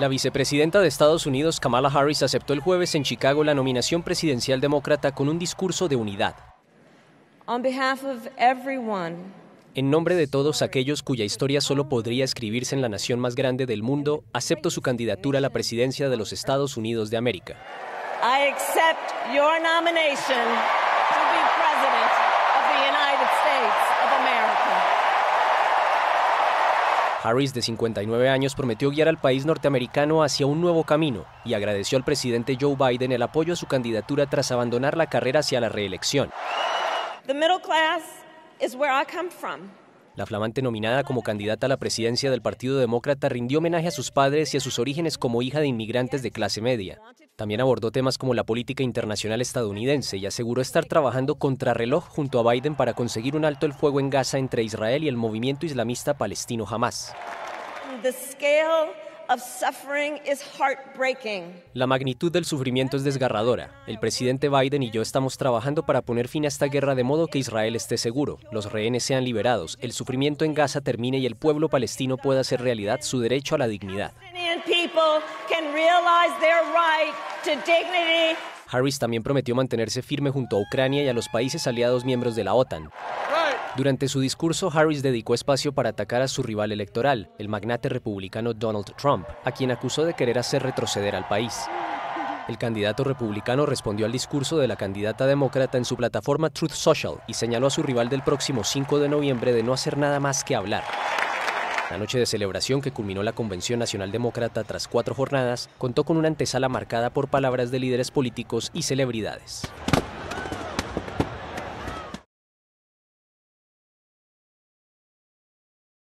La vicepresidenta de Estados Unidos, Kamala Harris, aceptó el jueves en Chicago la nominación presidencial demócrata con un discurso de unidad. En nombre de todos aquellos cuya historia solo podría escribirse en la nación más grande del mundo, acepto su candidatura a la presidencia de los Estados Unidos de América. Harris, de 59 años, prometió guiar al país norteamericano hacia un nuevo camino y agradeció al presidente Joe Biden el apoyo a su candidatura tras abandonar la carrera hacia la reelección. La flamante nominada como candidata a la presidencia del Partido Demócrata rindió homenaje a sus padres y a sus orígenes como hija de inmigrantes de clase media. También abordó temas como la política internacional estadounidense y aseguró estar trabajando contrarreloj junto a Biden para conseguir un alto el fuego en Gaza entre Israel y el movimiento islamista palestino Hamas. La magnitud del sufrimiento es desgarradora. El presidente Biden y yo estamos trabajando para poner fin a esta guerra de modo que Israel esté seguro, los rehenes sean liberados, el sufrimiento en Gaza termine y el pueblo palestino pueda hacer realidad su derecho a la dignidad. Harris también prometió mantenerse firme junto a Ucrania y a los países aliados miembros de la OTAN. Durante su discurso, Harris dedicó espacio para atacar a su rival electoral, el magnate republicano Donald Trump, a quien acusó de querer hacer retroceder al país. El candidato republicano respondió al discurso de la candidata demócrata en su plataforma Truth Social y señaló a su rival del próximo 5 de noviembre de no hacer nada más que hablar. La noche de celebración que culminó la Convención Nacional Demócrata tras cuatro jornadas contó con una antesala marcada por palabras de líderes políticos y celebridades.